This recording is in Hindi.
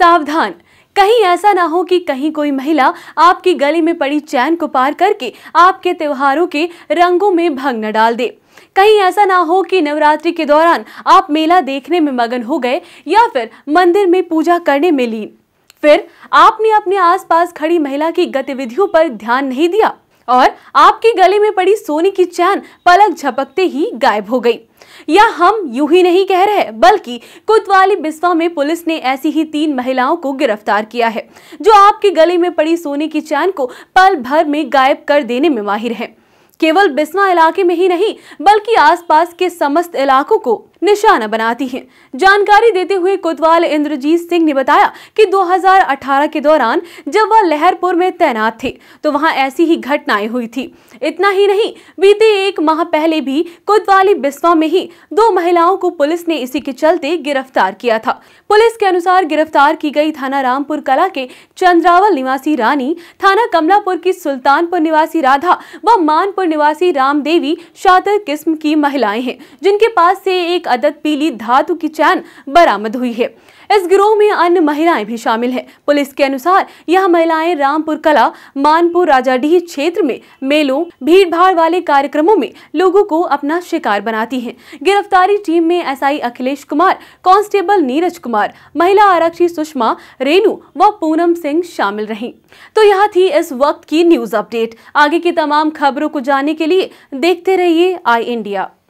सावधान कहीं ऐसा ना हो कि कहीं कोई महिला आपकी गली में पड़ी चैन को पार करके आपके त्योहारों के रंगों में भंग न डाल दे कहीं ऐसा ना हो कि नवरात्रि के दौरान आप मेला देखने में मगन हो गए या फिर मंदिर में पूजा करने में लीन फिर आपने अपने आसपास खड़ी महिला की गतिविधियों पर ध्यान नहीं दिया और आपकी गले में पड़ी सोने की चैन पलक झपकते ही गायब हो गई या हम यू ही नहीं कह रहे बल्कि कोतवाली बिस्वा में पुलिस ने ऐसी ही तीन महिलाओं को गिरफ्तार किया है जो आपके गले में पड़ी सोने की चैन को पल भर में गायब कर देने में माहिर है केवल बिस्वा इलाके में ही नहीं बल्कि आसपास के समस्त इलाकों को निशाना बनाती हैं जानकारी देते हुए कोतवाल इंद्रजीत सिंह ने बताया कि 2018 के दौरान जब वह लहरपुर में तैनात थे तो वहां ऐसी ही घटनाएं हुई थी इतना ही नहीं बीते एक माह पहले भी कोतवाली बिस्वा में ही दो महिलाओं को पुलिस ने इसी के चलते गिरफ्तार किया था पुलिस के अनुसार गिरफ्तार की गई थाना रामपुर कला के चंद्रावल निवासी रानी थाना कमलापुर की सुल्तानपुर निवासी राधा व मानपुर निवासी देवी शातर किस्म की महिलाएं हैं जिनके पास से एक अदद पीली धातु की चैन बरामद हुई है इस गिरोह में अन्य महिलाएं भी शामिल हैं पुलिस के अनुसार यह महिलाएं रामपुर कला मानपुर राजाडीह क्षेत्र में मेलों भीड़भाड़ वाले कार्यक्रमों में लोगों को अपना शिकार बनाती हैं गिरफ्तारी टीम में एसआई अखिलेश कुमार कांस्टेबल नीरज कुमार महिला आरक्षी सुषमा रेनू व पूनम सिंह शामिल रही तो यह थी इस वक्त की न्यूज अपडेट आगे की तमाम खबरों को जानने के लिए देखते रहिए आई इंडिया